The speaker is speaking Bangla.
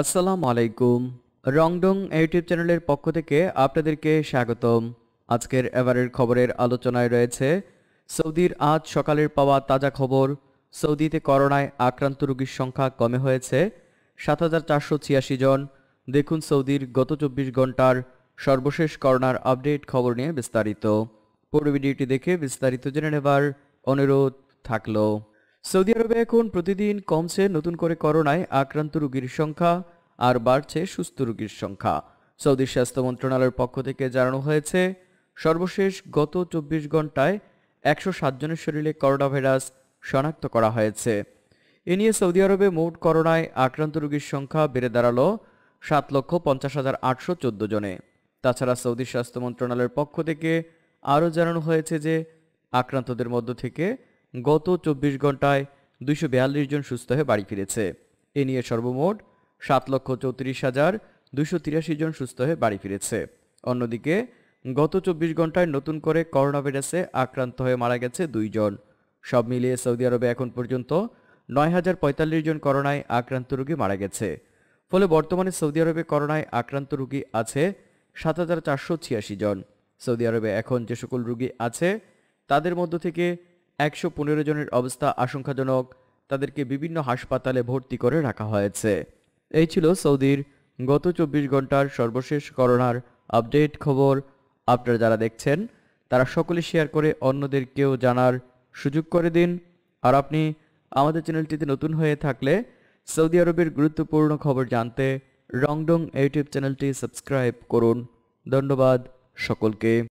আসসালামু আলাইকুম রংডং ইউটিউব চ্যানেলের পক্ষ থেকে আপনাদেরকে স্বাগতম আজকের এবারের খবরের আলোচনায় রয়েছে সৌদির আজ সকালের পাওয়া তাজা খবর সৌদিতে করোনায় আক্রান্ত রোগীর সংখ্যা কমে হয়েছে সাত হাজার চারশো ছিয়াশি জন দেখুন সৌদির গত চব্বিশ ঘন্টার সর্বশেষ করোনার আপডেট খবর নিয়ে বিস্তারিত পুরো ভিডিওটি দেখে বিস্তারিত জেনে নেবার অনুরোধ থাকলো সৌদি আরবে এখন প্রতিদিন কমছে নতুন করে করোনায় আক্রান্ত রোগীর সংখ্যা আর বাড়ছে সুস্থ রোগীর সংখ্যা সৌদি স্বাস্থ্য মন্ত্রণালয়ের পক্ষ থেকে জানানো হয়েছে সর্বশেষ গত চব্বিশ ঘন্টায় একশো জনের শরীরে করোনা ভাইরাস শনাক্ত করা হয়েছে এ নিয়ে সৌদি আরবে মোট করোনায় আক্রান্ত রোগীর সংখ্যা বেড়ে দাঁড়ালো সাত লক্ষ পঞ্চাশ হাজার আটশো চোদ্দ জনে তাছাড়া সৌদি স্বাস্থ্য মন্ত্রণালয়ের পক্ষ থেকে আরও জানানো হয়েছে যে আক্রান্তদের মধ্য থেকে গত চব্বিশ ঘন্টায় দুইশো জন সুস্থ হয়ে বাড়ি ফিরেছে এ নিয়ে সর্বমোট সাত লক্ষ চৌত্রিশ হাজার দুশো তিরাশি জন সুস্থ হয়ে বাড়ি ফিরেছে অন্যদিকে গত চব্বিশ ঘন্টায় নতুন করে করোনা ভাইরাসে আক্রান্ত হয়ে মারা গেছে দুইজন সব মিলিয়ে সৌদি আরবে এখন পর্যন্ত নয় হাজার পঁয়তাল্লিশ জন করোনায় আক্রান্ত রোগী মারা গেছে ফলে বর্তমানে সৌদি আরবে করোনায় আক্রান্ত রোগী আছে সাত হাজার চারশো ছিয়াশি জন সৌদি আরবে এখন যে সকল রুগী আছে তাদের মধ্য থেকে একশো পনেরো জনের অবস্থা আশঙ্কাজনক তাদেরকে বিভিন্ন হাসপাতালে ভর্তি করে রাখা হয়েছে এই ছিল সৌদির গত চব্বিশ ঘন্টার সর্বশেষ করোনার আপডেট খবর আপনারা যারা দেখছেন তারা সকলে শেয়ার করে অন্যদেরকেও জানার সুযোগ করে দিন আর আপনি আমাদের চ্যানেলটিতে নতুন হয়ে থাকলে সৌদি আরবের গুরুত্বপূর্ণ খবর জানতে রংডং ইউটিউব চ্যানেলটি সাবস্ক্রাইব করুন ধন্যবাদ সকলকে